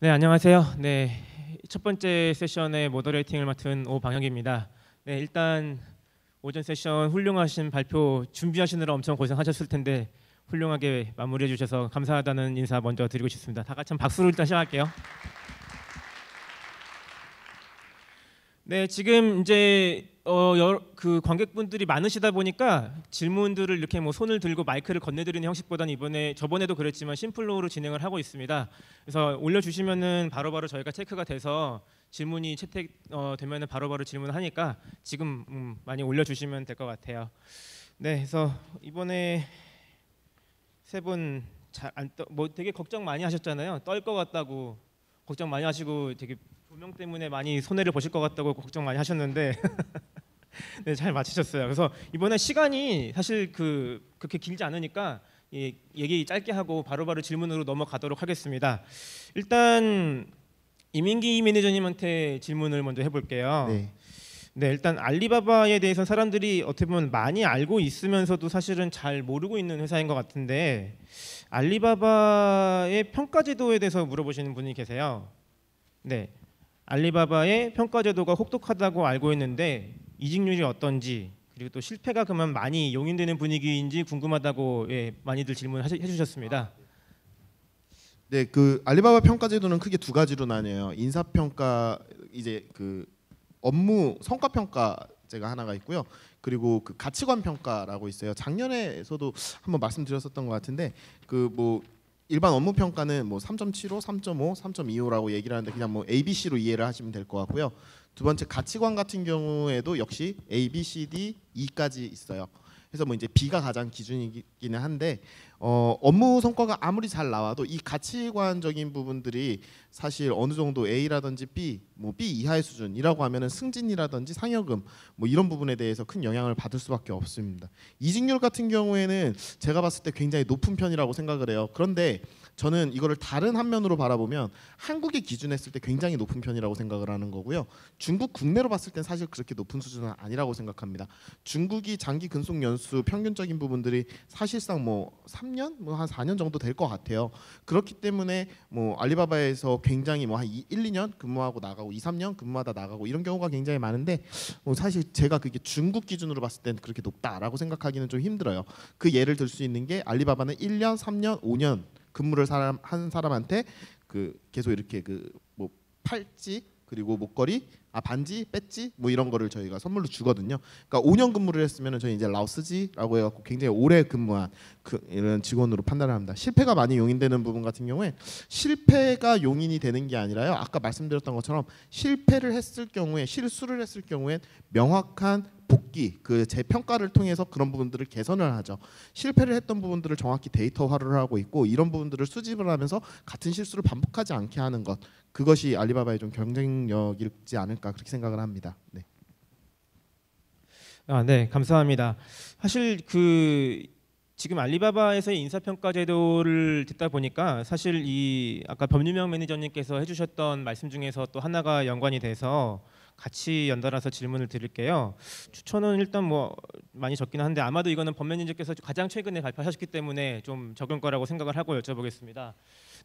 네 안녕하세요. 네첫 번째 세션의 모더레이팅을 맡은 오방혁입니다. 네 일단 오전 세션 훌륭하신 발표 준비하시느라 엄청 고생하셨을 텐데 훌륭하게 마무리해 주셔서 감사하다는 인사 먼저 드리고 싶습니다. 다 같이 박수로 일단 시작할게요. 네 지금 이제 어, 여그 관객분들이 많으시다 보니까 질문들을 이렇게 뭐 손을 들고 마이크를 건네드리는 형식보다는 이번에 저번에도 그랬지만 심플로우로 진행을 하고 있습니다. 그래서 올려주시면은 바로바로 저희가 체크가 돼서 질문이 채택되면은 어, 바로바로 질문하니까 을 지금 음, 많이 올려주시면 될 것 같아요. 네, 그래서 이번에 세 분 잘안떠뭐 되게 걱정 많이 하셨잖아요. 떨 것 같다고 걱정 많이 하시고 되게 조명 때문에 많이 손해를 보실 것 같다고 걱정 많이 하셨는데 네, 잘마치셨어요 그래서 이번에 시간이 사실 그 그렇게 길지 않으니까 예, 얘기 짧게 하고 바로바로 바로 질문으로 넘어가도록 하겠습니다. 일단 이민기 매니저님한테 질문을 먼저 해볼게요. 네. 네, 일단 알리바바에 대해서 사람들이 어떻게 보면 많이 알고 있으면서도 사실은 잘 모르고 있는 회사인 것 같은데 알리바바의 평가 제도에 대해서 물어보시는 분이 계세요. 네, 알리바바의 평가 제도가 혹독하다고 알고 있는데 이직률이 어떤지 그리고 또 실패가 그만 많이 용인되는 분위기인지 궁금하다고 예, 많이들 질문해 주셨습니다. 네, 그 알리바바 평가 제도는 크게 두 가지로 나뉘어요. 인사 평가 이제 그 업무 성과 평가제가 하나가 있고요. 그리고 그 가치관 평가라고 있어요. 작년에서도 한번 말씀드렸었던 것 같은데 그뭐 일반 업무 평가는 뭐 3.75, 3.5, 3.25라고 얘기를 하는데 그냥 뭐 A, B, C로 이해를 하시면 될 것 같고요. 두 번째 가치관 같은 경우에도 역시 A, B, C, D, E까지 있어요. 그래서 뭐 이제 B가 가장 기준이기는 한데 어, 업무 성과가 아무리 잘 나와도 이 가치관적인 부분들이 사실 어느 정도 A라든지 B, 뭐 B 이하의 수준이라고 하면은 승진이라든지 상여금 뭐 이런 부분에 대해서 큰 영향을 받을 수밖에 없습니다. 이직률 같은 경우에는 제가 봤을 때 굉장히 높은 편이라고 생각을 해요. 그런데 저는 이거를 다른 한면으로 바라보면 한국의 기준했을 때 굉장히 높은 편이라고 생각을 하는 거고요. 중국 국내로 봤을 땐 사실 그렇게 높은 수준은 아니라고 생각합니다. 중국이 장기 근속 연수 평균적인 부분들이 사실상 뭐 3년, 뭐 한 4년 정도 될 것 같아요. 그렇기 때문에 뭐 알리바바에서 굉장히 뭐 한 1, 2년 근무하고 나가고 2, 3년 근무하다 나가고 이런 경우가 굉장히 많은데 뭐 사실 제가 그게 중국 기준으로 봤을 땐 그렇게 높다라고 생각하기는 좀 힘들어요. 그 예를 들 수 있는 게 알리바바는 1년, 3년, 5년 근무를 사람 한 사람한테 그 계속 이렇게 그뭐 팔찌 그리고 목걸이 아 반지 배지 뭐 이런 거를 저희가 선물로 주거든요. 그러니까 5년 근무를 했으면 저희 이제 라오스지라고 해갖고 굉장히 오래 근무한 그 이런 직원으로 판단을 합니다. 실패가 많이 용인되는 부분 같은 경우에 실패가 용인이 되는 게 아니라요. 아까 말씀드렸던 것처럼 실패를 했을 경우에 실수를 했을 경우에 명확한 복귀 그 재평가를 통해서 그런 부분들을 개선을 하죠. 실패를 했던 부분들을 정확히 데이터화를 하고 있고 이런 부분들을 수집을 하면서 같은 실수를 반복하지 않게 하는 것 그것이 알리바바의 좀 경쟁력이지 않을까 그렇게 생각을 합니다. 네. 아, 네, 감사합니다. 사실 그 지금 알리바바에서의 인사평가 제도를 듣다 보니까 사실 이 아까 법률명 매니저님께서 해주셨던 말씀 중에서 또 하나가 연관이 돼서 같이 연달아서 질문을 드릴게요. 추천은 일단 뭐 많이 적긴 한데 아마도 이거는 법면님재께서 가장 최근에 발표하셨기 때문에 좀적은 거라고 생각을 하고 여쭤보겠습니다.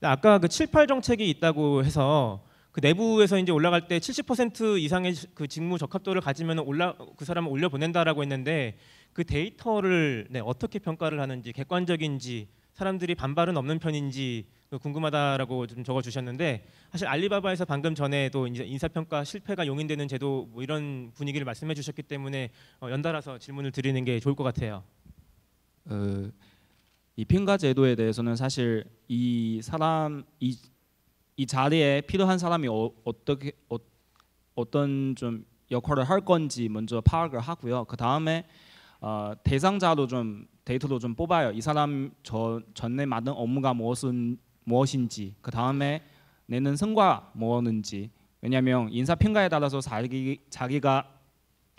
아까 그 칠팔 정책이 있다고 해서 그 내부에서 이제 올라갈 때 70% 이상의 그 직무 적합도를 가지면 올라 그 사람을 올려 보낸다라고 했는데 그 데이터를 네, 어떻게 평가를 하는지 객관적인지 사람들이 반발은 없는 편인지 궁금하다라고 좀 적어 주셨는데 사실 알리바바에서 방금 전에도 인사평가 실패가 용인되는 제도 뭐 이런 분위기를 말씀해 주셨기 때문에 어, 연달아서 질문을 드리는 게 좋을 것 같아요. 어, 이 평가 제도에 대해서는 사실 이 사람 이, 이 자리에 필요한 사람이 어, 떻게 어, 떤좀 역할을 할 건지 먼저 파악을 하고요. 그 다음에 어, 대상자로 좀 데이터로 좀 뽑아요. 이 사람 저 전에 맡은 업무가 무엇은 무엇인지 그 다음에 내는 성과 뭐는지 왜냐하면 인사평가에 따라서 자기, 자기가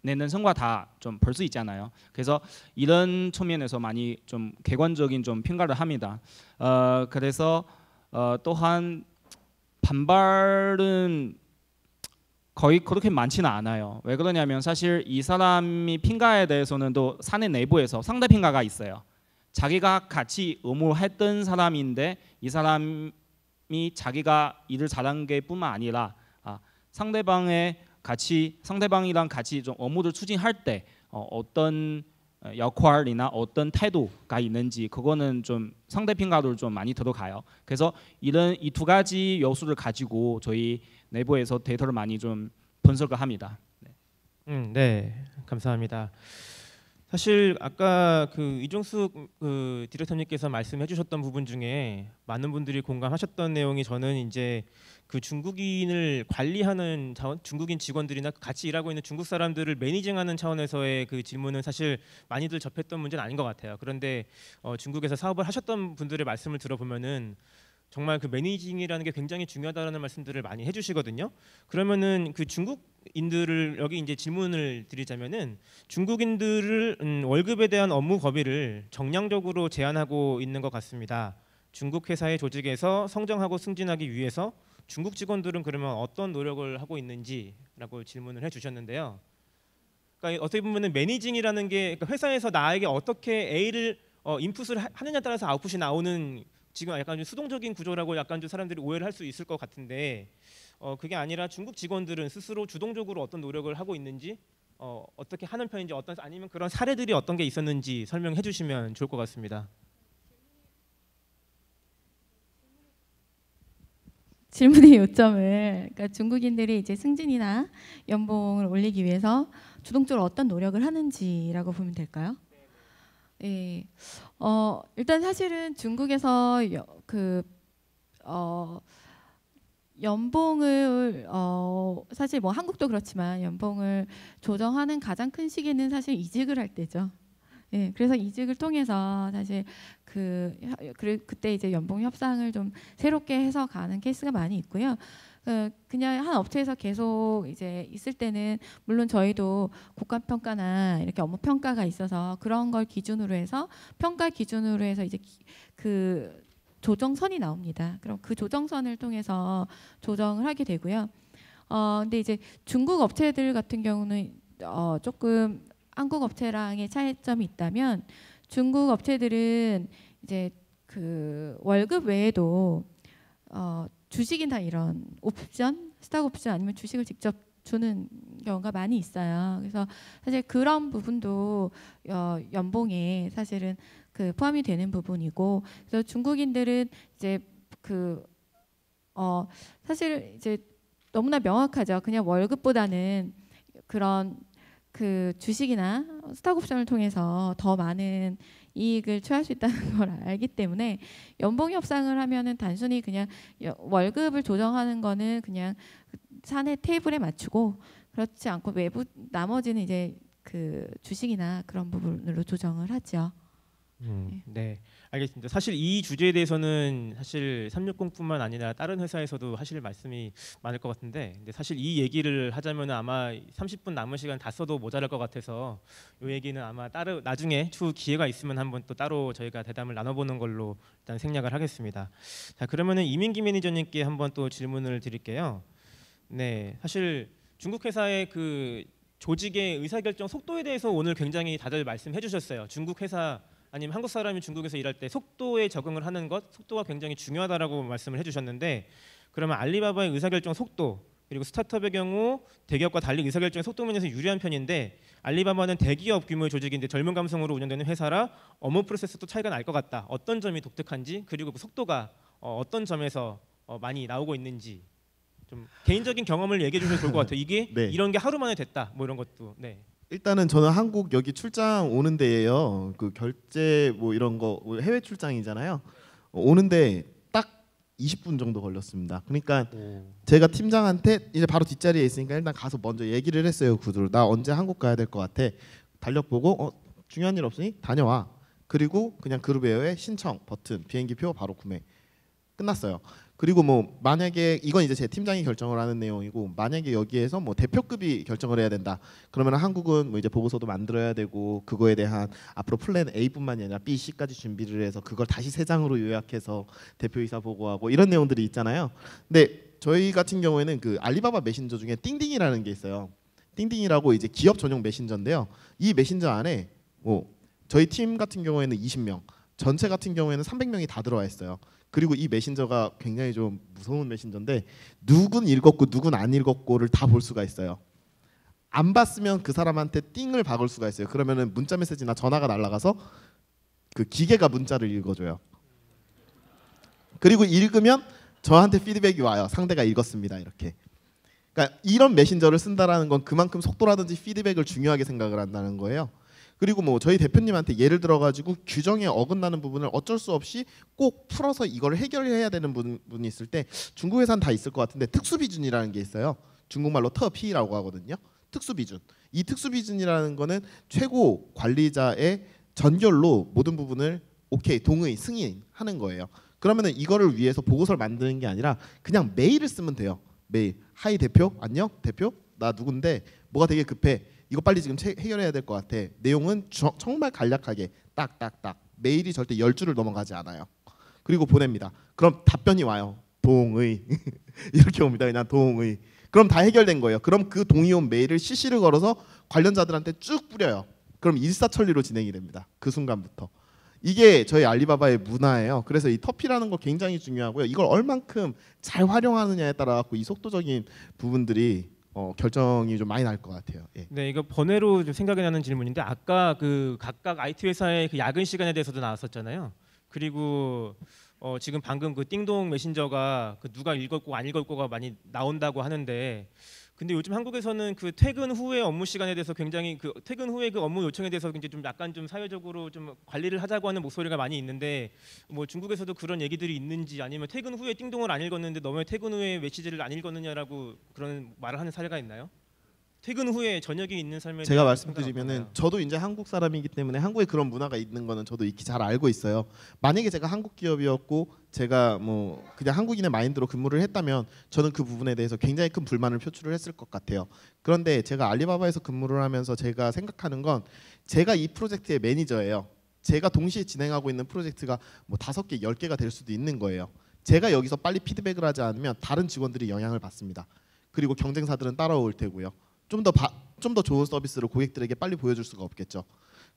내는 성과 다 좀 볼 수 있잖아요. 그래서 이런 측면에서 많이 좀 객관적인 좀 평가를 합니다. 어, 그래서 어, 또한 반발은 거의 그렇게 많지는 않아요. 왜 그러냐면 사실 이 사람이 핑가에 대해서는 또 사내 내부에서 상대 핑가가 있어요. 자기가 같이 의무했던 사람인데 이 사람이 자기가 일을 잘한 게뿐만 아니라 아, 상대방의 같이 상대방이랑 같이 좀 업무를 추진할 때 어, 떤 어, 역할이나 어떤 태도가 있는지 그거는 좀 상대 평가를좀 많이 들어가요. 그래서 이런 이 두 가지 요소를 가지고 저희 내부에서 데이터를 많이 좀 분석을 합니다. 네. 음, 네, 감사합니다. 사실 아까 그 이종숙 그 디렉터님께서 말씀해 주셨던 부분 중에 많은 분들이 공감하셨던 내용이 저는 이제 그 중국인을 관리하는 차원, 중국인 직원들이나 같이 일하고 있는 중국 사람들을 매니징하는 차원에서의 그 질문은 사실 많이들 접했던 문제는 아닌 것 같아요. 그런데 어, 중국에서 사업을 하셨던 분들의 말씀을 들어보면은 정말 그 매니징이라는 게 굉장히 중요하다는 말씀들을 많이 해주시거든요. 그러면은 그 중국인들을 여기 이제 질문을 드리자면은 중국인들을 음, 월급에 대한 업무 범위를 정량적으로 제한하고 있는 것 같습니다. 중국 회사의 조직에서 성장하고 승진하기 위해서 중국 직원들은 그러면 어떤 노력을 하고 있는지라고 질문을 해주셨는데요. 그러니까 어떻게 보면은 매니징이라는 게 그러니까 회사에서 나에게 어떻게 A를 어, 인풋을 하느냐 따라서 아웃풋이 나오는 지금 약간 좀 수동적인 구조라고 약간 좀 사람들이 오해를 할 수 있을 것 같은데 어, 그게 아니라 중국 직원들은 스스로 주동적으로 어떤 노력을 하고 있는지 어, 어떻게 하는 편인지 어떤 아니면 그런 사례들이 어떤 게 있었는지 설명해 주시면 좋을 것 같습니다. 질문의 요점을 그러니까 중국인들이 이제 승진이나 연봉을 올리기 위해서 주동적으로 어떤 노력을 하는지라고 보면 될까요? 예. 어, 일단 사실은 중국에서 여, 그 어, 연봉을 어, 사실 뭐 한국도 그렇지만 연봉을 조정하는 가장 큰 시기는 사실 이직을 할 때죠. 예, 그래서 이직을 통해서 사실 그, 그 그때 그, 이제 연봉 협상을 좀 새롭게 해서 가는 케이스가 많이 있고요. 어, 그냥 한 업체에서 계속 이제 있을 때는 물론 저희도 국가 평가나 이렇게 업무 평가가 있어서 그런 걸 기준으로 해서 평가 기준으로 해서 이제 그 조정선이 나옵니다. 그럼 그 조정선을 통해서 조정을 하게 되고요. 어 근데 이제 중국 업체들 같은 경우는 어 조금 한국 업체랑의 차이점이 있다면 중국 업체들은 이제 그 월급 외에도 어 주식이나 이런 옵션, 스탁 옵션 아니면 주식을 직접 주는 경우가 많이 있어요. 그래서 사실 그런 부분도 어, 연봉에 사실은 그 포함이 되는 부분이고 그래서 중국인들은 이제 그 어 사실 이제 너무나 명확하죠. 그냥 월급보다는 그런 그 주식이나 스타옵션을 통해서 더 많은 이익을 취할 수 있다는 걸 알기 때문에 연봉 협상을 하면은 단순히 그냥 월급을 조정하는 거는 그냥 사내 테이블에 맞추고 그렇지 않고 외부 나머지는 이제 그 주식이나 그런 부분으로 조정을 하죠. 음, 예. 네. 알겠습니다. 사실 이 주제에 대해서는 사실 360뿐만 아니라 다른 회사에서도 하실 말씀이 많을 것 같은데 근데 사실 이 얘기를 하자면 아마 30분 남은 시간 다 써도 모자랄 것 같아서 이 얘기는 아마 따로 나중에 추후 기회가 있으면 한번 또 따로 저희가 대담을 나눠보는 걸로 일단 생략을 하겠습니다. 자 그러면은 이민기 매니저님께 한번 또 질문을 드릴게요. 네, 사실 중국 회사의 그 조직의 의사결정 속도에 대해서 오늘 굉장히 다들 말씀해 주셨어요. 중국 회사 아니면 한국 사람이 중국에서 일할 때 속도에 적응을 하는 것, 속도가 굉장히 중요하다라고 말씀을 해주셨는데 그러면 알리바바의 의사결정 속도 그리고 스타트업의 경우 대기업과 달리 의사결정의 속도 면에서 유리한 편인데 알리바바는 대기업 규모의 조직인데 젊은 감성으로 운영되는 회사라 업무 프로세스도 차이가 날 것 같다. 어떤 점이 독특한지 그리고 그 속도가 어, 어떤 점에서 어, 많이 나오고 있는지 좀 개인적인 경험을 얘기해 주셔도 좋을 것 같아요. 이게 네. 이런 게 하루 만에 됐다. 뭐 이런 것도. 네. 일단은 저는 한국 여기 출장 오는 데예요. 그 결제 뭐 이런 거 뭐 해외 출장이잖아요. 오는데 딱 20분 정도 걸렸습니다. 그러니까 제가 팀장한테 이제 바로 뒷자리에 있으니까 일단 가서 먼저 얘기를 했어요. 구두로 나 언제 한국 가야 될 것 같아. 달력 보고 어 중요한 일 없으니 다녀와. 그리고 그냥 그룹웨어의 신청 버튼 비행기표 바로 구매 끝났어요. 그리고 뭐 만약에 이건 이제 제 팀장이 결정을 하는 내용이고 만약에 여기에서 뭐 대표급이 결정을 해야 된다. 그러면 한국은 뭐 이제 보고서도 만들어야 되고 그거에 대한 앞으로 플랜 A뿐만이 아니라 B, C까지 준비를 해서 그걸 다시 세 장으로 요약해서 대표이사 보고하고 이런 내용들이 있잖아요. 근데 저희 같은 경우에는 그 알리바바 메신저 중에 띵띵이라는 게 있어요. 띵띵이라고 이제 기업 전용 메신저인데요. 이 메신저 안에 뭐 저희 팀 같은 경우에는 20명, 전체 같은 경우에는 300명이 다 들어와 있어요. 그리고 이 메신저가 굉장히 좀 무서운 메신저인데 누군 읽었고 누군 안 읽었고를 다 볼 수가 있어요. 안 봤으면 그 사람한테 띵을 박을 수가 있어요. 그러면은 문자 메시지나 전화가 날라가서그 기계가 문자를 읽어줘요. 그리고 읽으면 저한테 피드백이 와요. 상대가 읽었습니다. 이렇게. 그러니까 이런 메신저를 쓴다라는 건 그만큼 속도라든지 피드백을 중요하게 생각을 한다는 거예요. 그리고 뭐 저희 대표님한테 예를 들어가지고 규정에 어긋나는 부분을 어쩔 수 없이 꼭 풀어서 이걸 해결해야 되는 분, 분이 있을 때 중국 회사는 다 있을 것 같은데 특수 비준이라는 게 있어요. 중국말로 터피라고 하거든요. 특수 비준. 이 특수 비준이라는 거는 최고 관리자의 전결로 모든 부분을 오케이 동의 승인하는 거예요. 그러면은 이거를 위해서 보고서를 만드는 게 아니라 그냥 메일을 쓰면 돼요. 메일. 하이 대표 안녕 대표 나 누군데 뭐가 되게 급해. 이거 빨리 지금 해결해야 될 것 같아. 내용은 저, 정말 간략하게 딱딱딱 메일이 절대 열 줄을 넘어가지 않아요. 그리고 보냅니다. 그럼 답변이 와요. 동의 이렇게 옵니다. 그냥 동의. 그럼 다 해결된 거예요. 그럼 그 동의 온 메일을 CC를 걸어서 관련자들한테 쭉 뿌려요. 그럼 일사천리로 진행이 됩니다. 그 순간부터. 이게 저희 알리바바의 문화예요. 그래서 이 터피라는 거 굉장히 중요하고요. 이걸 얼만큼 잘 활용하느냐에 따라 갖고 이 속도적인 부분들이 어, 결정이 좀 많이 날 것 같아요. 예. 네, 이거 번외로 좀 생각이 나는 질문인데 아까 그 각각 IT 회사의 그 야근 시간에 대해서도 나왔었잖아요. 그리고 어, 지금 방금 그 띵동 메신저가 그 누가 읽었고 안 읽었고가 많이 나온다고 하는데 근데 요즘 한국에서는 그 퇴근 후에 업무 시간에 대해서 굉장히 그 퇴근 후에 그 업무 요청에 대해서 굉장히 좀 약간 좀 사회적으로 좀 관리를 하자고 하는 목소리가 많이 있는데 뭐 중국에서도 그런 얘기들이 있는지 아니면 퇴근 후에 띵동을 안 읽었는데 너무 퇴근 후에 메시지를 안 읽었느냐라고 그런 말을 하는 사례가 있나요? 퇴근 후에 저녁에 있는 삶에 제가 말씀드리면은 저도 이제 한국 사람이기 때문에 한국에 그런 문화가 있는 거는 저도 익히 잘 알고 있어요. 만약에 제가 한국 기업이었고 제가 뭐 그냥 한국인의 마인드로 근무를 했다면 저는 그 부분에 대해서 굉장히 큰 불만을 표출을 했을 것 같아요. 그런데 제가 알리바바에서 근무를 하면서 제가 생각하는 건 제가 이 프로젝트의 매니저예요. 제가 동시에 진행하고 있는 프로젝트가 뭐 다섯 개, 열 개가 될 수도 있는 거예요. 제가 여기서 빨리 피드백을 하지 않으면 다른 직원들이 영향을 받습니다. 그리고 경쟁사들은 따라올 테고요. 좀더좀더 좋은 서비스를 고객들에게 빨리 보여줄 수가 없겠죠.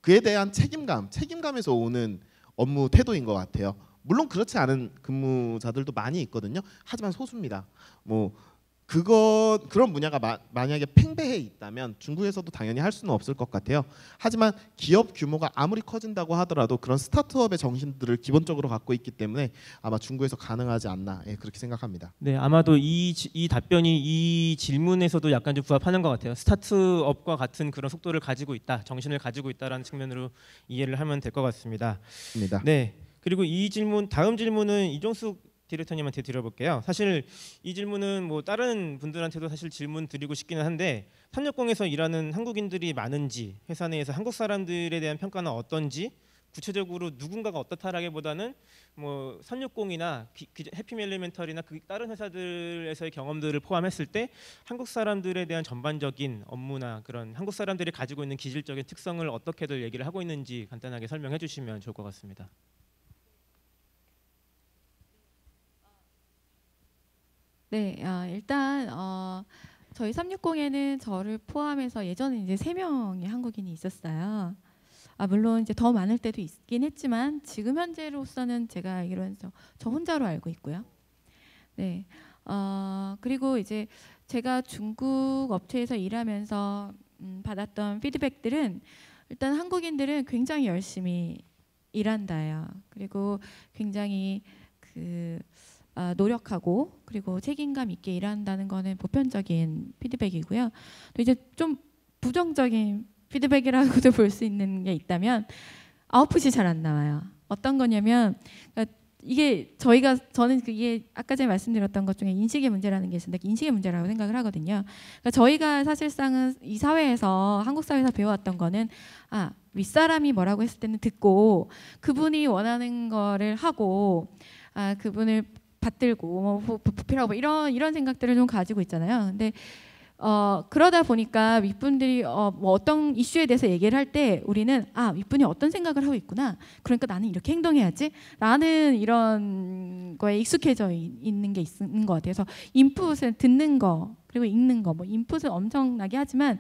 그에 대한 책임감, 책임감에서 오는 업무 태도인 것 같아요. 물론 그렇지 않은 근무자들도 많이 있거든요. 하지만 소수입니다. 뭐 그거 그런 분야가 마, 만약에 팽배해 있다면 중국에서도 당연히 할 수는 없을 것 같아요. 하지만 기업 규모가 아무리 커진다고 하더라도 그런 스타트업의 정신들을 기본적으로 갖고 있기 때문에 아마 중국에서 가능하지 않나 예, 그렇게 생각합니다. 네, 아마도 이, 이 답변이 이 질문에서도 약간 좀 부합하는 것 같아요. 스타트업과 같은 그런 속도를 가지고 있다, 정신을 가지고 있다라는 측면으로 이해를 하면 될 것 같습니다. 네, 그리고 이 질문 다음 질문은 이종숙 디렉터님한테 드려볼게요. 사실 이 질문은 뭐 다른 분들한테도 사실 질문 드리고 싶기는 한데 탄력공에서 일하는 한국인들이 많은지 회사 내에서 한국 사람들에 대한 평가는 어떤지 구체적으로 누군가가 어떻다라기보다는 뭐 360이나 해피멜리멘털이나 그 다른 회사들에서의 경험들을 포함했을 때 한국 사람들에 대한 전반적인 업무나 그런 한국 사람들이 가지고 있는 기질적인 특성을 어떻게들 얘기를 하고 있는지 간단하게 설명해 주시면 좋을 것 같습니다. 네, 아, 일단 어, 저희 360에는 저를 포함해서 예전에 이제 세 명의 한국인이 있었어요. 아 물론 이제 더 많을 때도 있긴 했지만 지금 현재로서는 제가 알기로는 저 혼자로 알고 있고요. 네. 어, 그리고 이제 제가 중국 업체에서 일하면서 음, 받았던 피드백들은 일단 한국인들은 굉장히 열심히 일한다요. 그리고 굉장히 그 어, 노력하고 그리고 책임감 있게 일한다는 거는 보편적인 피드백이고요. 또 이제 좀 부정적인 피드백이라고도 볼 수 있는 게 있다면 아웃풋이 잘 안 나와요. 어떤 거냐면 그러니까 이게 저희가 저는 그게 아까 전에 말씀드렸던 것 중에 인식의 문제라는 게 있는데 인식의 문제라고 생각을 하거든요. 그러니까 저희가 사실상은 이 사회에서 한국 사회에서 배워왔던 거는 아 윗사람이 뭐라고 했을 때는 듣고 그분이 원하는 거를 하고 아 그분을 받들고 뭐 부패라고 뭐 이런 이런 생각들을 좀 가지고 있잖아요. 근데 어, 그러다 보니까 윗분들이 어, 뭐 어떤 이슈에 대해서 얘기를 할 때 우리는 아 윗분이 어떤 생각을 하고 있구나. 그러니까 나는 이렇게 행동해야지. 나는 이런 거에 익숙해져 있는 게 있는 것 같아요. 서 인풋은 듣는 거 그리고 읽는 거 뭐 인풋은 엄청나게 하지만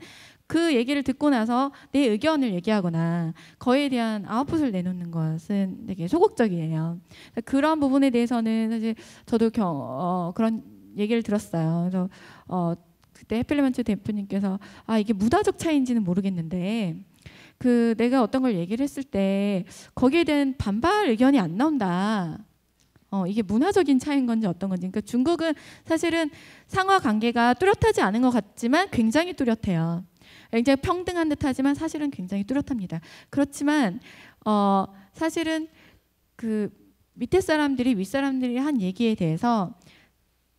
그 얘기를 듣고 나서 내 의견을 얘기하거나 거에 대한 아웃풋을 내놓는 것은 되게 소극적이에요. 그런 부분에 대해서는 사실 저도 겨, 어, 그런 얘기를 들었어요. 그래서 어, 그때 해필리먼츠 대표님께서 아 이게 문화적 차인지는 모르겠는데 그 내가 어떤 걸 얘기를 했을 때 거기에 대한 반발 의견이 안 나온다. 어, 이게 문화적인 차이인 건지 어떤 건지. 그러니까 중국은 사실은 상하 관계가 뚜렷하지 않은 것 같지만 굉장히 뚜렷해요. 굉장히 평등한 듯하지만 사실은 굉장히 뚜렷합니다. 그렇지만 어, 사실은 그 밑에 사람들이 윗 사람들이 한 얘기에 대해서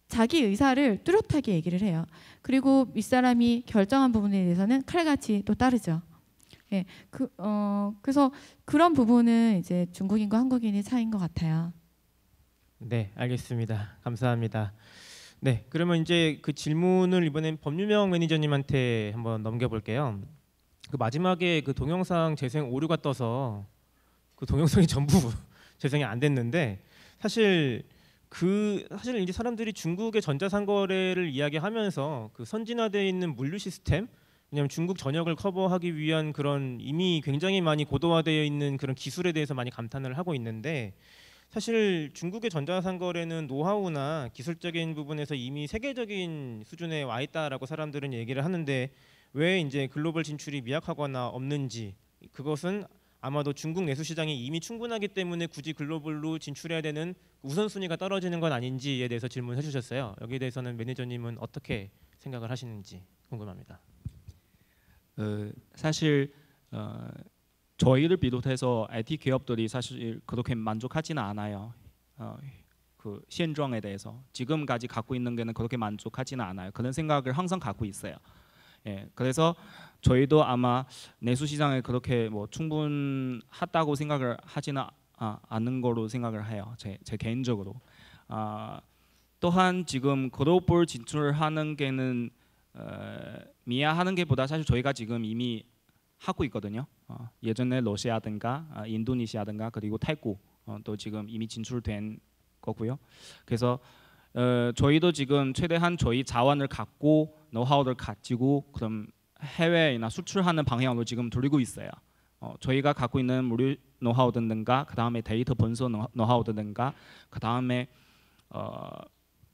자기 의사를 뚜렷하게 얘기를 해요. 그리고 윗사람이 결정한 부분에 대해서는 칼같이 또 따르죠. 예, 그, 어, 그래서 그런 부분은 이제 중국인과 한국인의 차이인 것 같아요. 네, 알겠습니다. 감사합니다. 네, 그러면 이제 그 질문을 이번엔 법률명 매니저님한테 한번 넘겨볼게요. 그 마지막에 그 동영상 재생 오류가 떠서 그 동영상이 전부 재생이 안 됐는데 사실 그 사실 이제 사람들이 중국의 전자상거래를 이야기하면서 그 선진화되어 있는 물류 시스템 왜냐하면 중국 전역을 커버하기 위한 그런 이미 굉장히 많이 고도화되어 있는 그런 기술에 대해서 많이 감탄을 하고 있는데 사실 중국의 전자상거래는 노하우나 기술적인 부분에서 이미 세계적인 수준에 와 있다라고 사람들은 얘기를 하는데 왜 이제 글로벌 진출이 미약하거나 없는지 그것은 아마도 중국 내수 시장이 이미 충분하기 때문에 굳이 글로벌로 진출해야 되는 우선순위가 떨어지는 건 아닌지에 대해서 질문해 주셨어요. 여기에 대해서는 매니저님은 어떻게 생각을 하시는지 궁금합니다. 어, 사실 어, 저희를 비롯해서 IT 기업들이 사실 그렇게 만족하지는 않아요. 어, 그 현状에 대해서 지금까지 갖고 있는 게는 그렇게 만족하지는 않아요. 그런 생각을 항상 갖고 있어요. 예, 그래서 저희도 아마 내수 시장에 그렇게 뭐 충분하다고 생각을 하지는 아, 않는 거로 생각을 해요. 제, 제 개인적으로. 아, 또한 지금 글로벌 진출하는 게는 어, 미야 하는 게보다 사실 저희가 지금 이미 하고 있거든요. 어, 예전에 러시아든가 어, 인도네시아든가 그리고 태국 어, 또 지금 이미 진출된 거고요. 그래서 어, 저희도 지금 최대한 저희 자원을 갖고 노하우를 가지고 그럼 해외나 수출하는 방향으로 지금 돌리고 있어요. 어, 저희가 갖고 있는 무료 노하우든가 그 다음에 데이터 분석 노하우든가 그 다음에 어,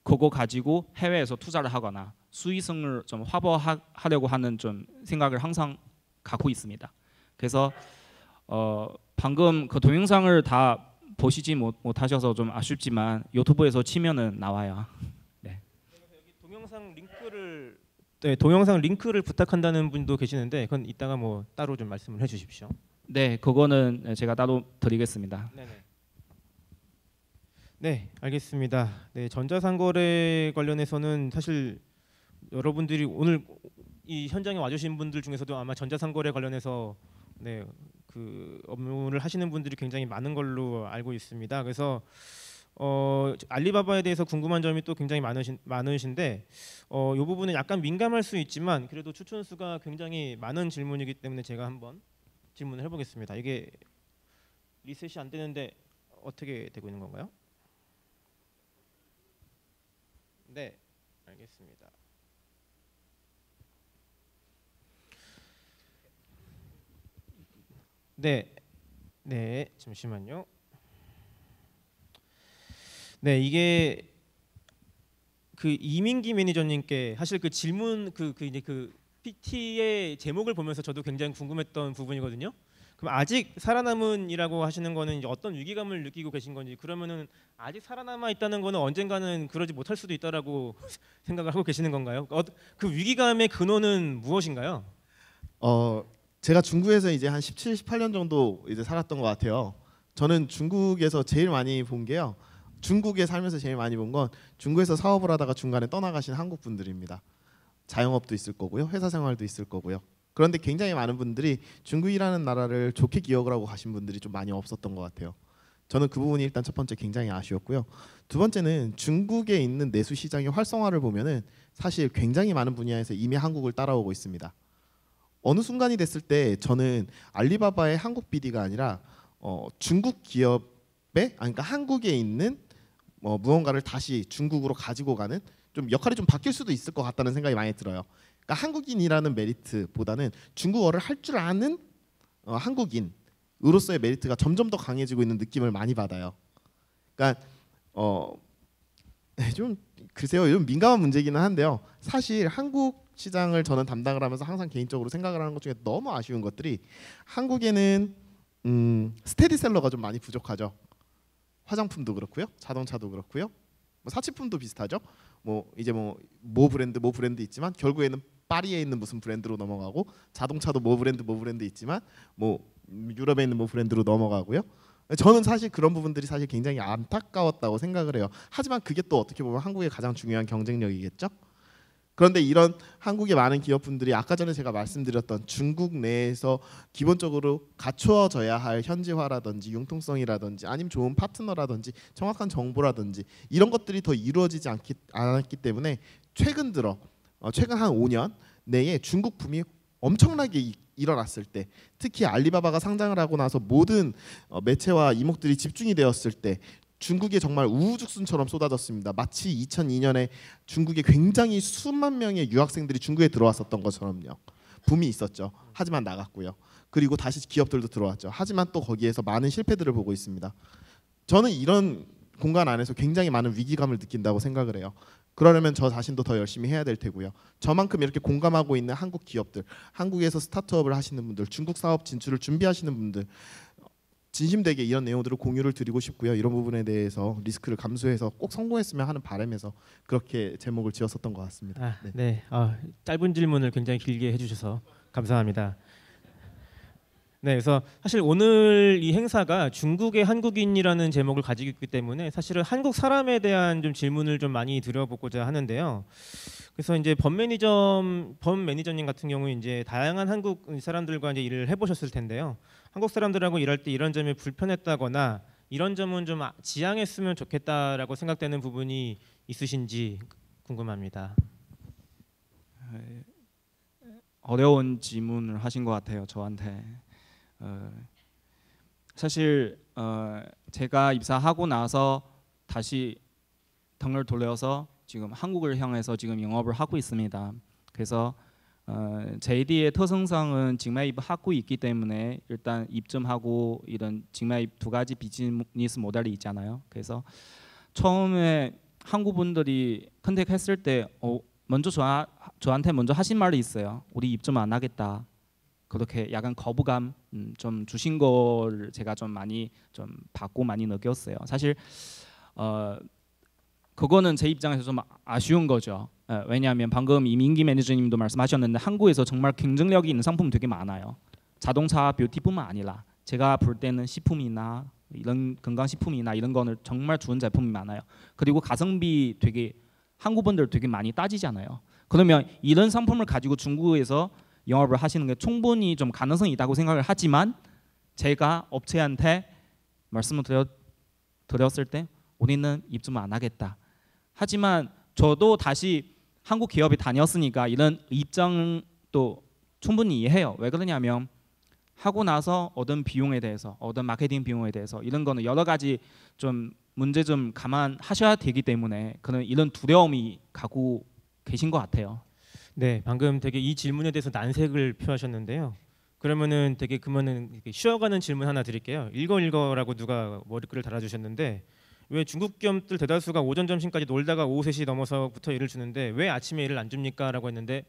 그거 가지고 해외에서 투자를 하거나 수익성을 좀 확보하려고 하는 좀 생각을 항상 갖고 있습니다. 그래서 어 방금 그 동영상을 다 보시지 못, 못하셔서 좀 아쉽지만 유튜브에서 치면은 나와요. 네. 동영상 링크를 네, 동영상 링크를 부탁한다는 분도 계시는데 그건 이따가 뭐 따로 좀 말씀을 해 주십시오. 네, 그거는 제가 따로 드리겠습니다. 네네. 네. 네, 알겠습니다. 네, 전자상거래 관련해서는 사실 여러분들이 오늘 이 현장에 와주신 분들 중에서도 아마 전자상거래 관련해서 네, 그 업무를 하시는 분들이 굉장히 많은 걸로 알고 있습니다. 그래서 어, 알리바바에 대해서 궁금한 점이 또 굉장히 많으신 많으신데 어, 이 부분은 약간 민감할 수 있지만 그래도 추천 수가 굉장히 많은 질문이기 때문에 제가 한번 질문을 해보겠습니다. 이게 리셋이 안 되는데 어떻게 되고 있는 건가요? 네, 알겠습니다. 네, 네, 잠시만요. 네, 이게 그 이민기 매니저님께 하실 그 질문 그, 그 이제 그 PT의 제목을 보면서 저도 굉장히 궁금했던 부분이거든요. 그럼 아직 살아남은이라고 하시는 거는 어떤 위기감을 느끼고 계신 건지 그러면은 아직 살아남아 있다는 거는 언젠가는 그러지 못할 수도 있다라고 생각을 하고 계시는 건가요? 그, 그 위기감의 근원은 무엇인가요? 어 제가 중국에서 이제 한 17, 18년 정도 이제 살았던 것 같아요. 저는 중국에서 제일 많이 본 게요. 중국에 살면서 제일 많이 본 건 중국에서 사업을 하다가 중간에 떠나가신 한국 분들입니다. 자영업도 있을 거고요, 회사 생활도 있을 거고요. 그런데 굉장히 많은 분들이 중국이라는 나라를 좋게 기억을 하고 가신 분들이 좀 많이 없었던 것 같아요. 저는 그 부분이 일단 첫 번째 굉장히 아쉬웠고요. 두 번째는 중국에 있는 내수 시장의 활성화를 보면은 사실 굉장히 많은 분야에서 이미 한국을 따라오고 있습니다. 어느 순간이 됐을 때 저는 알리바바의 한국 비디가 아니라 어, 중국 기업의 아니, 그러니까 한국에 있는 뭐 무언가를 다시 중국으로 가지고 가는 좀 역할이 좀 바뀔 수도 있을 것 같다는 생각이 많이 들어요. 그러니까 한국인이라는 메리트보다는 중국어를 할 줄 아는 어, 한국인으로서의 메리트가 점점 더 강해지고 있는 느낌을 많이 받아요. 그러니까 어, 좀 글쎄요, 이 민감한 문제기는 한데요. 사실 한국 시장을 저는 담당을 하면서 항상 개인적으로 생각을 하는 것 중에 너무 아쉬운 것들이 한국에는 음, 스테디셀러가 좀 많이 부족하죠. 화장품도 그렇고요, 자동차도 그렇고요, 뭐 사치품도 비슷하죠. 뭐 이제 뭐 모 브랜드 모 브랜드 있지만 결국에는 파리에 있는 무슨 브랜드로 넘어가고 자동차도 모 브랜드 모 브랜드 있지만 뭐 유럽에 있는 모 브랜드로 넘어가고요. 저는 사실 그런 부분들이 사실 굉장히 안타까웠다고 생각을 해요. 하지만 그게 또 어떻게 보면 한국의 가장 중요한 경쟁력이겠죠. 그런데 이런 한국의 많은 기업분들이 아까 전에 제가 말씀드렸던 중국 내에서 기본적으로 갖추어져야 할 현지화라든지 융통성이라든지 아니면 좋은 파트너라든지 정확한 정보라든지 이런 것들이 더 이루어지지 않기, 않았기 때문에 최근 들어 어, 최근 한 5년 내에 중국품이 엄청나게 일어났을 때 특히 알리바바가 상장을 하고 나서 모든 어, 매체와 이목들이 집중이 되었을 때 중국에 정말 우후죽순처럼 쏟아졌습니다. 마치 2002년에 중국에 굉장히 수만 명의 유학생들이 중국에 들어왔었던 것처럼요. 붐이 있었죠. 하지만 나갔고요. 그리고 다시 기업들도 들어왔죠. 하지만 또 거기에서 많은 실패들을 보고 있습니다. 저는 이런 공간 안에서 굉장히 많은 위기감을 느낀다고 생각을 해요. 그러려면 저 자신도 더 열심히 해야 될 테고요. 저만큼 이렇게 공감하고 있는 한국 기업들, 한국에서 스타트업을 하시는 분들, 중국 사업 진출을 준비하시는 분들, 진심되게 이런 내용들을 공유를 드리고 싶고요. 이런 부분에 대해서 리스크를 감수해서 꼭 성공했으면 하는 바람에서 그렇게 제목을 지었었던 것 같습니다. 아, 네, 네. 아, 짧은 질문을 굉장히 길게 해주셔서 감사합니다. 네, 그래서 사실 오늘 이 행사가 중국의 한국인이라는 제목을 가지고 있기 때문에 사실은 한국 사람에 대한 좀 질문을 좀 많이 드려보고자 하는데요. 그래서 이제 법 매니저, 법 매니저님 같은 경우 이제 다양한 한국 사람들과 이제 일을 해보셨을 텐데요. 한국 사람들하고 일할 때 이런 점이 불편했다거나 이런 점은 좀 지양했으면 좋겠다라고 생각되는 부분이 있으신지 궁금합니다. 어려운 질문을 하신 것 같아요 저한테. 어, 사실 어, 제가 입사하고 나서 다시 등을 돌려서 지금 한국을 향해서 지금 영업을 하고 있습니다. 그래서 어, JD의 특성상은 직매입 하고 있기 때문에 일단 입점하고 이런 직매입 두 가지 비즈니스 모델이 있잖아요. 그래서 처음에 한국 분들이 컨택했을 때 어, 먼저 저, 저한테 먼저 하신 말이 있어요. 우리 입점 안 하겠다. 그렇게 약간 거부감 음, 좀 주신 걸 제가 좀 많이 좀 받고 많이 느꼈어요. 사실 어, 그거는 제 입장에서 좀 아쉬운 거죠. 예, 왜냐하면 방금 이민기 매니저님도 말씀하셨는데 한국에서 정말 경쟁력이 있는 상품 되게 많아요. 자동차 뷰티뿐만 아니라 제가 볼 때는 식품이나 이런 건강식품이나 이런 거는 정말 좋은 제품이 많아요. 그리고 가성비 되게 한국 분들 되게 많이 따지잖아요. 그러면 이런 상품을 가지고 중국에서 영업을 하시는 게 충분히 좀 가능성이 있다고 생각을 하지만 제가 업체한테 말씀을 드렸, 드렸을 때 우리는 입점 안 하겠다. 하지만 저도 다시 한국 기업에 다녔으니까 이런 입장도 충분히 이해해요. 왜 그러냐면 하고 나서 얻은 비용에 대해서 얻은 마케팅 비용에 대해서 이런 거는 여러 가지 좀 문제 좀 감안하셔야 되기 때문에 그런 이런 두려움이 가고 계신 것 같아요. 네, 방금 되게 이 질문에 대해서 난색을 표하셨는데요. 그러면은 되게 그러면은 쉬어가는 질문 하나 드릴게요. 읽어 읽어라고 누가 머리글을 달아주셨는데 왜 중국 기업들 대다수가 오전 점심까지 놀다가 오후 3시 넘어서부터 일을 주는데 왜 아침에 일을 안 줍니까라고 했는데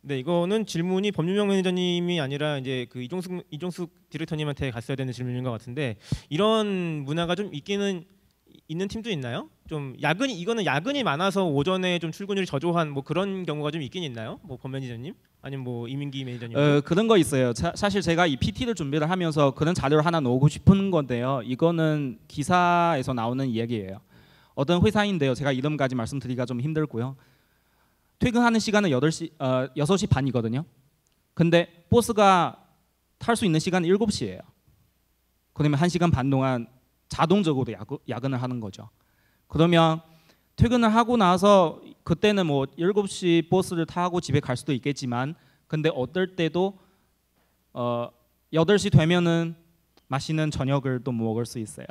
네 이거는 질문이 법률명 매니저님이 아니라 이제 그 이종숙 이종숙 디렉터님한테 갔어야 되는 질문인 것 같은데 이런 문화가 좀 있기는 있는 팀도 있나요? 좀 야근이 이거는 야근이 많아서 오전에 좀 출근율이 저조한 뭐 그런 경우가 좀 있긴 있나요? 뭐 범매니저님 아니면 뭐 이민기 매니저님? 어, 그런 거 있어요. 자, 사실 제가 이 PT를 준비를 하면서 그런 자료를 하나 놓고 싶은 건데요. 이거는 기사에서 나오는 이야기예요. 어떤 회사인데요. 제가 이름까지 말씀드리기가 좀 힘들고요. 퇴근하는 시간은 8시 어, 6시 반이거든요. 근데 버스가 탈 수 있는 시간은 7시예요. 그러면 1시간 반 동안 자동적으로 야구, 야근을 하는 거죠. 그러면 퇴근을 하고 나서 그때는 뭐 7시 버스를 타고 집에 갈 수도 있겠지만 근데 어떨 때도 어 8시 되면은 맛있는 저녁을 또 먹을 수 있어요.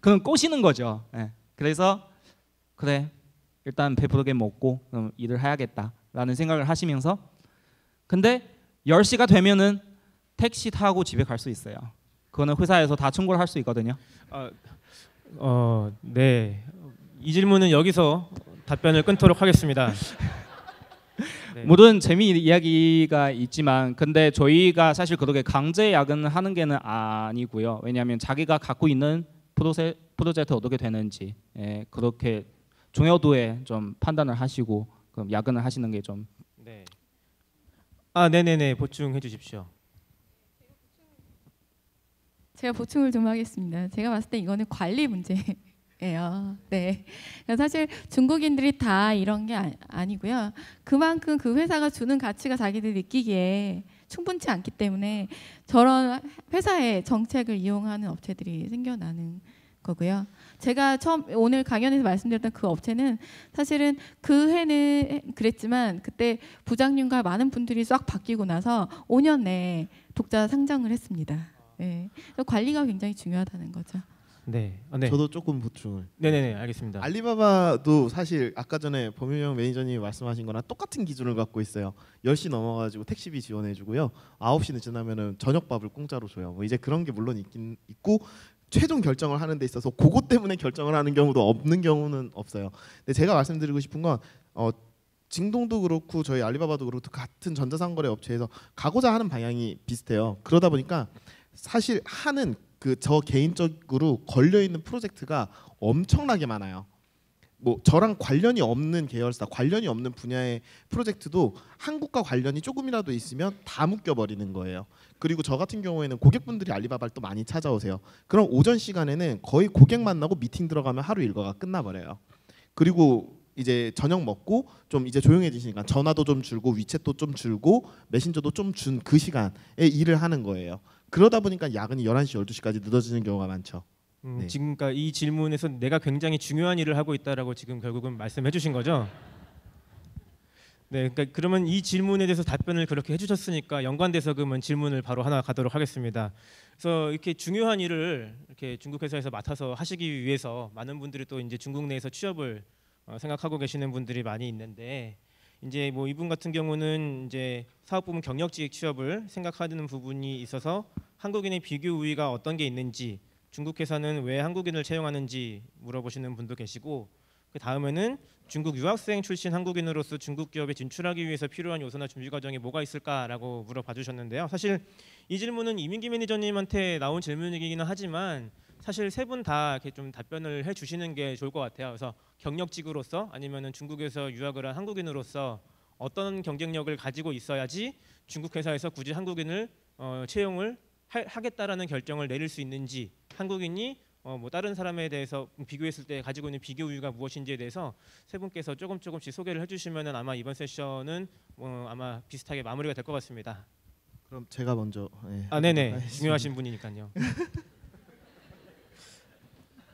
그럼 꼬시는 거죠. 네. 그래서 그래 일단 배부르게 먹고 일을 해야겠다라는 생각을 하시면서 근데 10시가 되면은 택시 타고 집에 갈 수 있어요. 그거는 회사에서 다 청구를 할 수 있거든요. 어, 어, 네. 이 질문은 여기서 답변을 끊도록 하겠습니다. 모든 네. 론 재미 이야기가 있지만 근데 저희가 사실 그렇게 강제 야근 하는 게는 아니고요. 왜냐하면 자기가 갖고 있는 프로세, 프로젝트 어떻게 되는지 예, 그렇게 중요도에 좀 판단을 하시고 그럼 야근을 하시는 게 좀. 네. 아, 네, 네, 네. 보충해 주십시오. 제가 보충을 좀 하겠습니다. 제가 봤을 때 이거는 관리 문제예요. 네. 그러니까 사실 중국인들이 다 이런 게 아, 아니고요. 그만큼 그 회사가 주는 가치가 자기들 느끼기에 충분치 않기 때문에 저런 회사의 정책을 이용하는 업체들이 생겨나는 거고요. 제가 처음 오늘 강연에서 말씀드렸던 그 업체는 사실은 그 해는 그랬지만 그때 부장님과 많은 분들이 싹 바뀌고 나서 5년 내에 독자 상장을 했습니다. 네. 관리가 굉장히 중요하다는 거죠. 네. 아, 네. 저도 조금 보충을. 네네네 알겠습니다. 알리바바도 사실 아까 전에 범유영 매니저님이 말씀하신 거랑 똑같은 기준을 갖고 있어요. 10시 넘어가지고 택시비 지원해 주고요. 9시는 지나면은 저녁밥을 공짜로 줘요. 뭐 이제 그런 게 물론 있긴 있고 최종 결정을 하는 데 있어서 그것 때문에 결정을 하는 경우도 없는 경우는 없어요. 근데 제가 말씀드리고 싶은 건 어, 징동도 그렇고 저희 알리바바도 그렇고 같은 전자상거래 업체에서 가고자 하는 방향이 비슷해요. 그러다 보니까 사실 하는 그 저 개인적으로 걸려 있는 프로젝트가 엄청나게 많아요. 뭐 저랑 관련이 없는 계열사, 관련이 없는 분야의 프로젝트도 한국과 관련이 조금이라도 있으면 다 묶여 버리는 거예요. 그리고 저 같은 경우에는 고객분들이 알리바바를 또 많이 찾아오세요. 그럼 오전 시간에는 거의 고객 만나고 미팅 들어가면 하루 일과가 끝나버려요. 그리고 이제 저녁 먹고 좀 이제 조용해지시니까 전화도 좀 줄고 위챗도 좀 줄고 메신저도 좀 준 그 시간에 일을 하는 거예요. 그러다 보니까 야근이 11시 12시까지 늦어지는 경우가 많죠. 음, 네. 지금 그러니까 이 질문에서 내가 굉장히 중요한 일을 하고 있다라고 지금 결국은 말씀해 주신 거죠. 네, 그러니까 그러면 이 질문에 대해서 답변을 그렇게 해주셨으니까 연관돼서 그러면 질문을 바로 하나 가도록 하겠습니다. 그래서 이렇게 중요한 일을 이렇게 중국 회사에서 맡아서 하시기 위해서 많은 분들이 또 이제 중국 내에서 취업을 어, 생각하고 계시는 분들이 많이 있는데 이제 뭐 이분 같은 경우는 이제 사업 부문 경력직 취업을 생각하는 부분이 있어서 한국인의 비교 우위가 어떤 게 있는지 중국 회사는 왜 한국인을 채용하는지 물어보시는 분도 계시고 그 다음에는 중국 유학생 출신 한국인으로서 중국 기업에 진출하기 위해서 필요한 요소나 준비 과정이 뭐가 있을까라고 물어봐 주셨는데요. 사실 이 질문은 이민기 매니저님한테 나온 질문이기는 하지만 사실 세 분 다 이렇게 좀 답변을 해 주시는 게 좋을 것 같아요. 그래서 경력직으로서 아니면은 중국에서 유학을 한 한국인으로서 어떤 경쟁력을 가지고 있어야지 중국 회사에서 굳이 한국인을 어, 채용을 하, 하겠다라는 결정을 내릴 수 있는지 한국인이 어, 뭐 다른 사람에 대해서 비교했을 때 가지고 있는 비교 우위가 무엇인지에 대해서 세 분께서 조금 조금씩 소개를 해주시면 아마 이번 세션은 어, 아마 비슷하게 마무리가 될 것 같습니다. 그럼 제가 먼저 네. 아 네네 중요하신 분이니까요.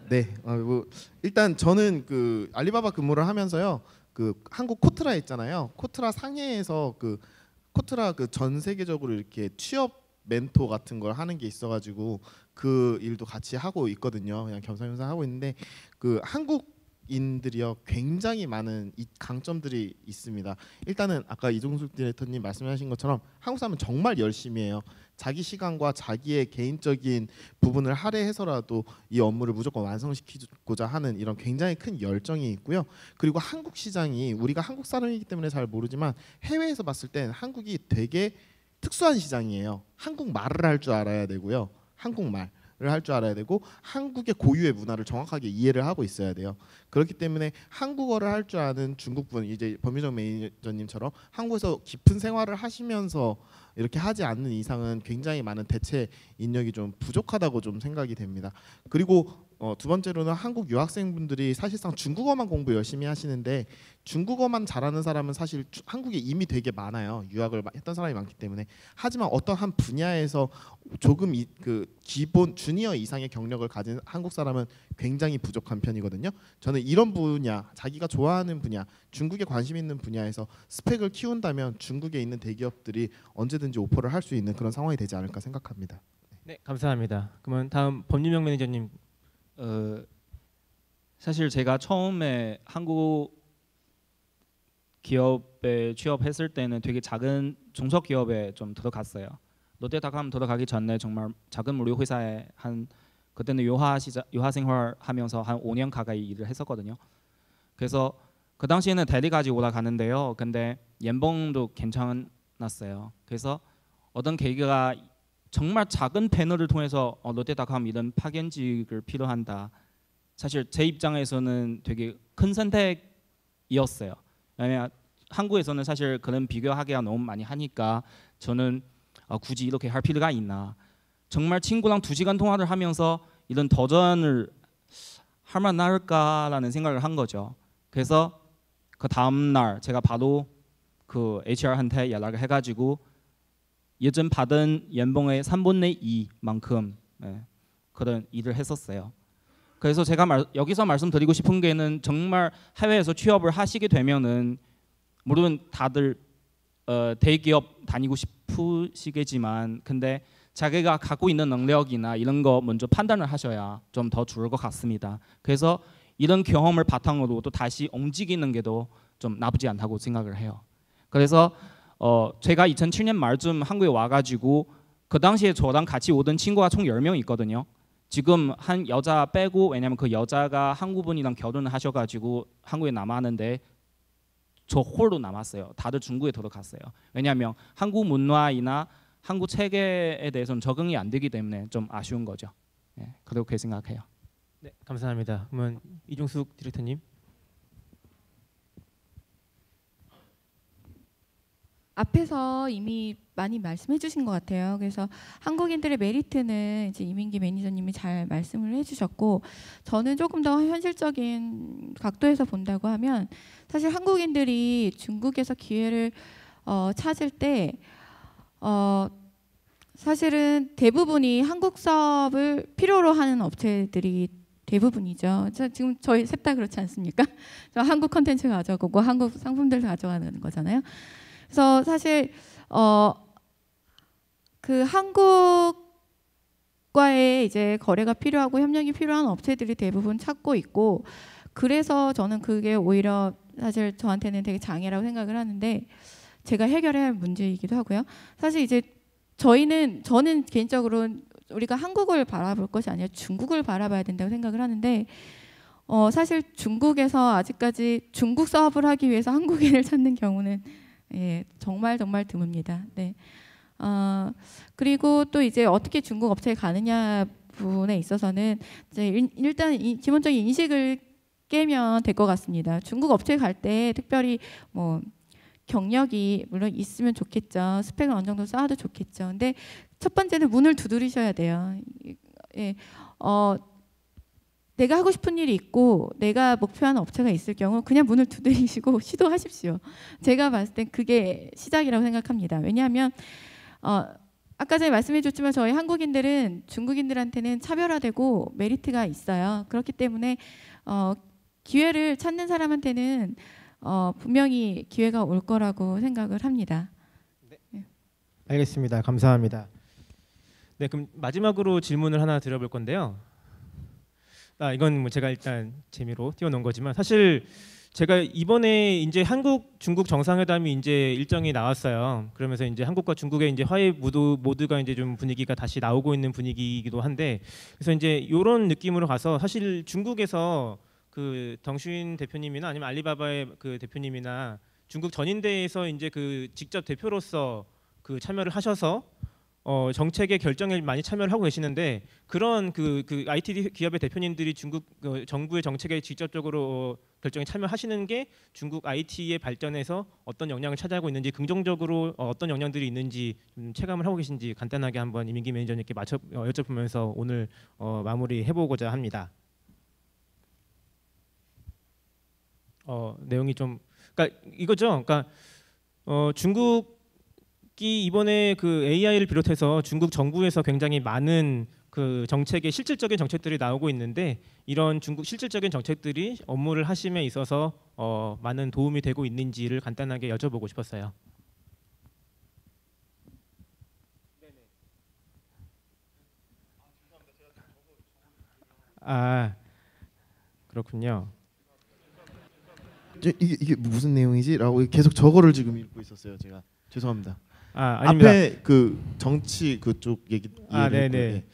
네, 어, 뭐 일단 저는 그 알리바바 근무를 하면서요, 그 한국 코트라 있잖아요. 코트라 상해에서 그 코트라 그 전 세계적으로 이렇게 취업 멘토 같은 걸 하는 게 있어가지고 그 일도 같이 하고 있거든요. 그냥 겸사겸사 하고 있는데 그 한국 인들이요 굉장히 많은 강점들이 있습니다. 일단은 아까 이종숙 디렉터님 말씀하신 것처럼 한국 사람은 정말 열심히 해요. 자기 시간과 자기의 개인적인 부분을 할애해서라도 이 업무를 무조건 완성시키고자 하는 이런 굉장히 큰 열정이 있고요. 그리고 한국 시장이 우리가 한국 사람이기 때문에 잘 모르지만 해외에서 봤을 땐 한국이 되게 특수한 시장이에요. 한국말을 할 줄 알아야 되고요. 한국말. 할줄 알아야 되고 한국의 고유의 문화를 정확하게 이해를 하고 있어야 돼요. 그렇기 때문에 한국어를 할 줄 아는 중국분 이제 범유정 매니저님처럼 한국에서 깊은 생활을 하시면서 이렇게 하지 않는 이상은 굉장히 많은 대체 인력이 좀 부족하다고 좀 생각이 됩니다. 그리고 어, 두 번째로는 한국 유학생분들이 사실상 중국어만 공부 열심히 하시는데 중국어만 잘하는 사람은 사실 한국에 이미 되게 많아요. 유학을 했던 사람이 많기 때문에. 하지만 어떤 한 분야에서 조금 이, 그 기본 주니어 이상의 경력을 가진 한국 사람은 굉장히 부족한 편이거든요. 저는 이런 분야, 자기가 좋아하는 분야, 중국에 관심 있는 분야에서 스펙을 키운다면 중국에 있는 대기업들이 언제든지 오퍼를 할 수 있는 그런 상황이 되지 않을까 생각합니다. 네, 감사합니다. 그러면 다음 법률명 매니저님 어, 사실 제가 처음에 한국 기업에 취업했을 때는 되게 작은 중소 기업에 좀 들어갔어요. 롯데닷컴 들어가기 전에 정말 작은 물류 회사에 한 그때는 유화 시자 유화 생활하면서 한 5년 가까이 일을 했었거든요. 그래서 그 당시에는 대리까지 올라가는데요. 근데 연봉도 괜찮았어요. 그래서 어떤 계기가 정말 작은 배너를 통해서 어, 롯데닷컴 이런 파견직을 필요한다. 사실 제 입장에서는 되게 큰 선택이었어요. 왜냐하면 한국에서는 사실 그런 비교하기가 너무 많이 하니까 저는 어, 굳이 이렇게 할 필요가 있나. 정말 친구랑 두 시간 통화를 하면서 이런 도전을 할만 할까라는 생각을 한 거죠. 그래서 그 다음 날 제가 바로 그 HR한테 연락을 해가지고 예전 받은 연봉의 3분의 2만큼 예, 그런 일을 했었어요. 그래서 제가 말, 여기서 말씀드리고 싶은 게는 정말 해외에서 취업을 하시게 되면은 물론 다들 어, 대기업 다니고 싶으시겠지만 근데 자기가 갖고 있는 능력이나 이런 거 먼저 판단을 하셔야 좀 더 좋을 것 같습니다. 그래서 이런 경험을 바탕으로 또 다시 움직이는 게도 좀 나쁘지 않다고 생각을 해요. 그래서 어 제가 2007년 말쯤 한국에 와가지고 그 당시에 저랑 같이 오던 친구가 총 10명 있거든요. 지금 한 여자 빼고 왜냐면 그 여자가 한국분이랑 결혼을 하셔가지고 한국에 남았는데 저 홀로 남았어요. 다들 중국에 들어갔어요. 왜냐하면 한국 문화이나 한국 체계에 대해서는 적응이 안 되기 때문에 좀 아쉬운 거죠. 네, 그렇게 생각해요. 네, 감사합니다. 그러면 이종숙 디렉터님. 앞에서 이미 많이 말씀해 주신 것 같아요. 그래서 한국인들의 메리트는 이제 이민기 매니저님이 잘 말씀을 해 주셨고 저는 조금 더 현실적인 각도에서 본다고 하면 사실 한국인들이 중국에서 기회를 어, 찾을 때 어, 사실은 대부분이 한국 사업을 필요로 하는 업체들이 대부분이죠. 지금 저희 셋 다 그렇지 않습니까? 한국 컨텐츠 가져오고 한국 상품들 가져가는 거잖아요. 그래서 사실 어, 그 한국과의 이제 거래가 필요하고 협력이 필요한 업체들이 대부분 찾고 있고 그래서 저는 그게 오히려 사실 저한테는 되게 장애라고 생각을 하는데 제가 해결해야 할 문제이기도 하고요. 사실 이제 저희는 저는 개인적으로 우리가 한국을 바라볼 것이 아니라 중국을 바라봐야 된다고 생각을 하는데 어, 사실 중국에서 아직까지 중국 사업을 하기 위해서 한국인을 찾는 경우는 예, 정말 정말 드뭅니다. 네. 어, 그리고 또 이제 어떻게 중국 업체에 가느냐 부분에 있어서는 이제 일, 단 기본적인 인식을 깨면 될 것 같습니다. 중국 업체에 갈 때 특별히 뭐 경력이 물론 있으면 좋겠죠. 스펙을 어느 정도 쌓아도 좋겠죠. 근데 첫 번째는 문을 두드리셔야 돼요. 예, 어, 내가 하고 싶은 일이 있고 내가 목표하는 업체가 있을 경우 그냥 문을 두드리시고 시도하십시오. 제가 봤을 땐 그게 시작이라고 생각합니다. 왜냐하면 어, 아까 전에 말씀해 줬지만 저희 한국인들은 중국인들한테는 차별화되고 메리트가 있어요. 그렇기 때문에 어, 기회를 찾는 사람한테는 어, 분명히 기회가 올 거라고 생각을 합니다. 네. 예. 알겠습니다. 감사합니다. 네, 그럼 마지막으로 질문을 하나 드려볼 건데요. 아, 이건 뭐 제가 일단 재미로 띄워놓은 거지만 사실 제가 이번에 이제 한국 중국 정상회담이 이제 일정이 나왔어요. 그러면서 이제 한국과 중국의 이제 화해 모두 모두가 이제 좀 분위기가 다시 나오고 있는 분위기이기도 한데 그래서 이제 이런 느낌으로 가서 사실 중국에서 그 덩슈인 대표님이나 아니면 알리바바의 그 대표님이나 중국 전인대에서 이제 그 직접 대표로서 그 참여를 하셔서 어, 정책의 결정에 많이 참여를 하고 계시는데 그런 그, 그 IT 기업의 대표님들이 중국 그 정부의 정책에 직접적으로 어, 결정에 참여하시는 게 중국 IT의 발전에서 어떤 영향을 차지하고 있는지 긍정적으로 어, 어떤 영향들이 있는지 좀 체감을 하고 계신지 간단하게 한번 이민기 매니저님께 맞춰 어, 여쭤보면서 오늘 어, 마무리 해보고자 합니다. 어, 내용이 좀 그러니까 이거죠. 그러니까 어, 중국 특히 이번에 그 AI를 비롯해서 중국 정부에서 굉장히 많은 그 정책의 실질적인 정책들이 나오고 있는데 이런 중국 실질적인 정책들이 업무를 하심에 있어서 어, 많은 도움이 되고 있는지를 간단하게 여쭤보고 싶었어요. 아 그렇군요. 이게, 이게 무슨 내용이지?라고 계속 저거를 지금 읽고 있었어요. 제가 죄송합니다. 아, 아닙니다. 앞에 그 정치 그쪽 얘기 아, 네네. 네.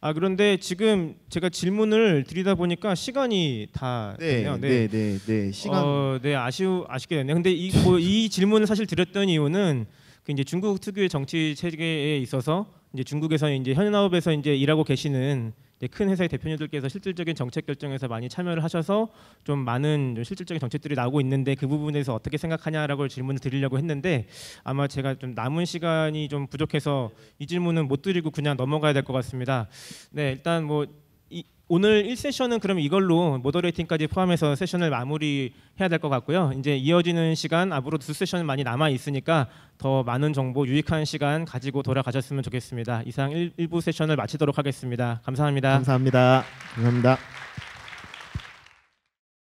아 그런데 지금 제가 질문을 드리다 보니까 시간이 다 네, 되네요. 네, 네, 네, 네. 시간. 어, 네, 아쉬우 아쉽게 됐네요. 근데 이, 고, 뭐 이 질문을 사실 드렸던 이유는 그 이제 중국 특유의 정치 체계에 있어서 이제 중국에서 이제 현업에서 이제 일하고 계시는 큰 회사의 대표님들께서 실질적인 정책 결정에서 많이 참여를 하셔서 좀 많은 실질적인 정책들이 나오고 있는데 그 부분에서 어떻게 생각하냐라고 질문을 드리려고 했는데 아마 제가 좀 남은 시간이 좀 부족해서 이 질문은 못 드리고 그냥 넘어가야 될 것 같습니다. 네, 일단 뭐 이, 오늘 1세션은 그럼 이걸로 모더레이팅까지 포함해서 세션을 마무리해야 될 것 같고요. 이제 이어지는 시간 앞으로 두 세션은 많이 남아 있으니까 더 많은 정보 유익한 시간 가지고 돌아가셨으면 좋겠습니다. 이상 1, 부 세션을 마치도록 하겠습니다 감사합니다. 감사합니다. 감사합니다.